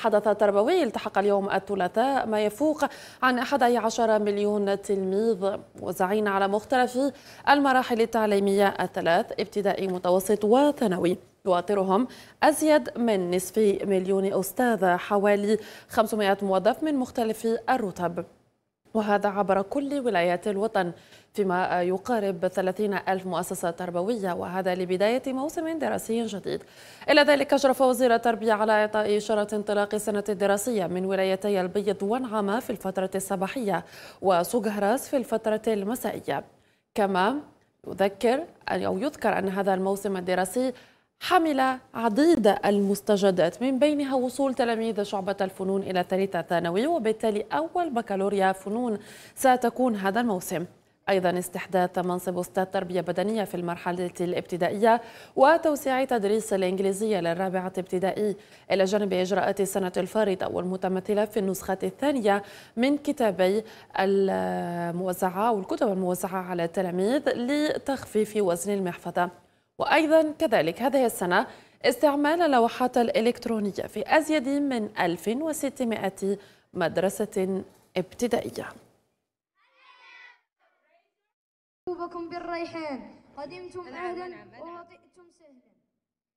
حدث تربوي التحق اليوم الثلاثاء ما يفوق عن 11 مليون تلميذ موزعين على مختلف المراحل التعليمية الثلاث ابتدائي متوسط وثانوي يواطرهم أزيد من نصف مليون أستاذ حوالي 500 موظف من مختلف الرتب وهذا عبر كل ولايات الوطن فيما يقارب 30 ألف مؤسسة تربوية وهذا لبداية موسم دراسي جديد إلى ذلك أشرف وزير التربية على إعطاء إشارة انطلاق السنة الدراسية من ولايتي البيض ونعمة في الفترة الصباحية وسجهراس في الفترة المسائية كما يذكر أو يذكر أن هذا الموسم الدراسي حمل عديد المستجدات من بينها وصول تلاميذ شعبة الفنون إلى ثالثة ثانوي وبالتالي أول بكالوريا فنون ستكون هذا الموسم أيضا استحداث منصب أستاذ تربية بدنية في المرحلة الابتدائية وتوسيع تدريس الإنجليزية للرابعة ابتدائي إلى جانب إجراءات السنة الفارطة والمتمثلة في النسخة الثانية من كتابي الموزعة والكتب الموزعة على التلاميذ لتخفيف وزن المحفظة وأيضا كذلك هذه السنة استعمال اللوحات الإلكترونية في أزيد من 1600 مدرسة ابتدائية بكم بالريحان قدمتم نعم، ووطئتم سهلا